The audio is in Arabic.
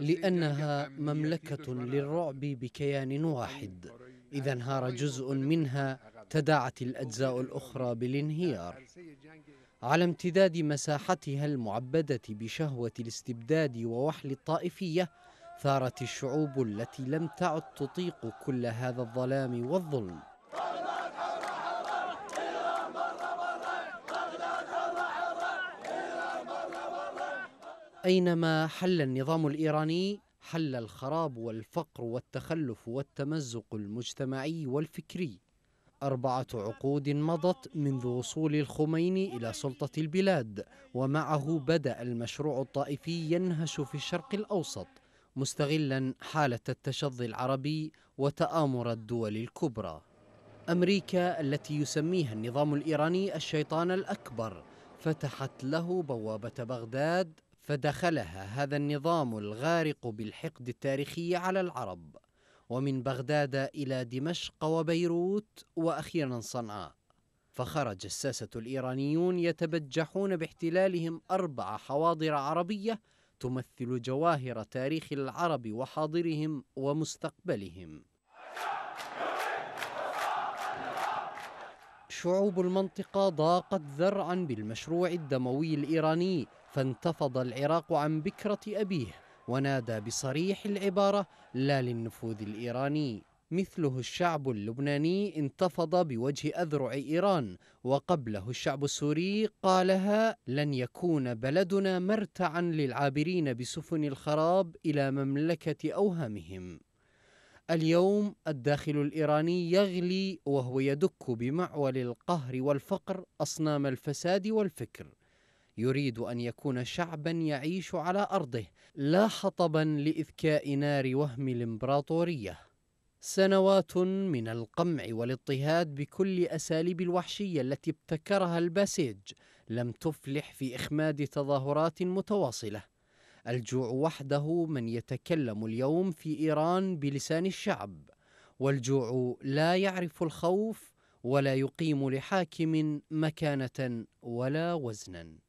لأنها مملكة للرعب بكيان واحد إذا انهار جزء منها تداعت الأجزاء الأخرى بالانهيار على امتداد مساحتها المعبدة بشهوة الاستبداد ووحل الطائفية ثارت الشعوب التي لم تعد تطيق كل هذا الظلام والظلم أينما حل النظام الإيراني حل الخراب والفقر والتخلف والتمزق المجتمعي والفكري أربعة عقود مضت منذ وصول الخميني إلى سلطة البلاد ومعه بدأ المشروع الطائفي ينهش في الشرق الأوسط مستغلا حالة التشظي العربي وتآمر الدول الكبرى أمريكا التي يسميها النظام الإيراني الشيطان الأكبر فتحت له بوابة بغداد فدخلها هذا النظام الغارق بالحقد التاريخي على العرب ومن بغداد الى دمشق وبيروت واخيرا صنعاء فخرج الساسه الايرانيون يتبجحون باحتلالهم اربع حواضر عربيه تمثل جواهر تاريخ العرب وحاضرهم ومستقبلهم شعوب المنطقة ضاقت ذرعا بالمشروع الدموي الإيراني فانتفض العراق عن بكرة أبيه ونادى بصريح العبارة لا للنفوذ الإيراني مثله الشعب اللبناني انتفض بوجه أذرع إيران وقبله الشعب السوري قالها لن يكون بلدنا مرتعا للعابرين بسفن الخراب إلى مملكة أوهامهم اليوم الداخل الايراني يغلي وهو يدك بمعول القهر والفقر اصنام الفساد والفكر يريد ان يكون شعبا يعيش على ارضه لا حطبا لاذكاء نار وهم الامبراطوريه سنوات من القمع والاضطهاد بكل اساليب الوحشيه التي ابتكرها الباسيج لم تفلح في اخماد تظاهرات متواصله الجوع وحده من يتكلم اليوم في ايران بلسان الشعب والجوع لا يعرف الخوف ولا يقيم لحاكم مكانه ولا وزنا